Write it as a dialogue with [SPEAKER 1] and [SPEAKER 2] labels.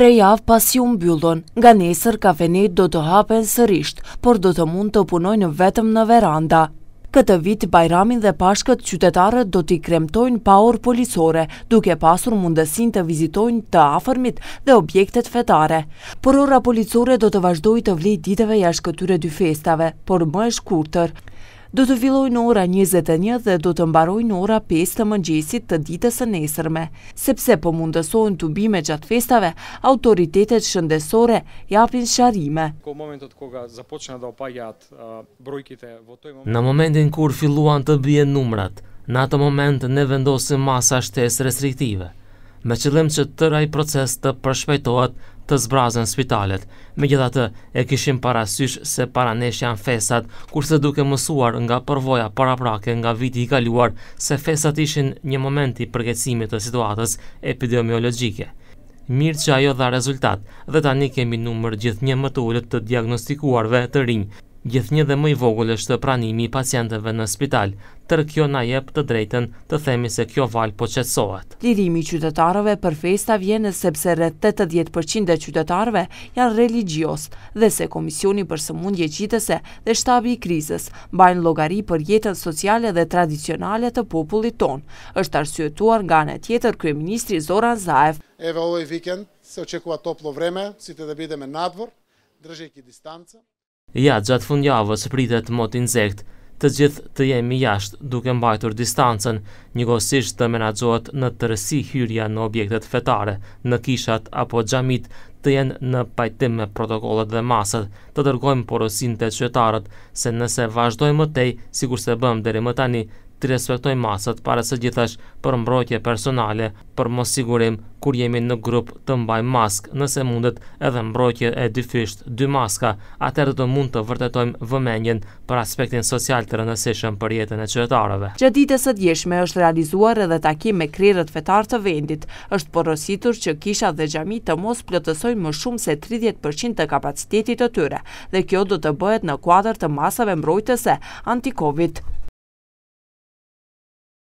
[SPEAKER 1] tre javë pasi unë byllon, nga nesër kafenit do të hapen sërisht, por do të mund të punojnë vetëm në veranda. Këtë vit, Bajramin dhe Pashkët, qytetarët do t'i kremtojnë pa orë polisore, duke pasur mundësin të vizitojnë të afërmit dhe objektet fetare. Por ora polisore do të vazhdoj të vlej diteve jash këtyre dy festave, por më e shkurëtër do të filloj në ora 21 dhe do të mbaroj në ora 5 të mëngjesit të ditës e nesërme, sepse po mundësojnë të bime gjatë festave, autoritetet shëndesore japin sharime.
[SPEAKER 2] Në momentin kur filluan të bje numrat, në atë moment në vendosim masa shtesë restriktive me qëllim që raj proces të përshpejtojt të zbrazën spitalet. Me gjitha të, e kishim parasysh se paranesh janë fesat, kurse duke mësuar nga përvoja paraprake nga viti i kaluar se fesat ishin një moment i përgjecimit të situatës epidemiologjike. Mirë që ajo dha rezultat, dhe tani kemi numër gjithë një më të ullët të diagnostikuarve të rinjë, Gjithë një dhe më i vogël është pranimi i pacientëve në spital, tërë kjo na jep të drejten të themi se kjo val po qetsohet.
[SPEAKER 1] Lirimi i qytetarëve për festa vjen sepse rreth 80% e qytetarëve janë religios, dhe se komisioni për sëmundje qitëse dhe shtabi i krizës bajnë llogari për jetën sociale dhe tradicionale të popullit ton. Është arsyetuar nga në tjetër kryeministri Zoran Zaev. Eve ovaj vikend se očekua toplo vreme, si të dëbide me nadvor, drëgjë ki
[SPEAKER 2] Ja, gjatë fundjavës pritet motin zekt, të gjithë të jemi jashtë duke mbajtur distancën, njëkohësisht të menaxhohet në tërësi hyrja në objektet fetare, në kishat apo xhamit, të jenë në pajtim me protokollet dhe masat, të dërgojmë porosin të qëtarët, se nëse vazhdojmë të tej, sigur se bëmë dhere më tani, të respektojmë masat para së gjithash për mbrojtje personale, për mos sigurim kur jemi në grup të mbaj mask, nëse mundet edhe mbrojtje e dy dy maska, atër të mund të vërtetojmë vëmenjen për aspektin social të rëndësishëm për jetën e qëtarëve.
[SPEAKER 1] Që ditë së djeshme është realizuar edhe takim me krirët fetar të vendit, është porositur që kisha dhe gjami të mos plëtësojnë më shumë se 30% të kapacitetit të tyre, dhe kjo do të bëhet në kuadrë të masave mbrojtëse anti-Covid.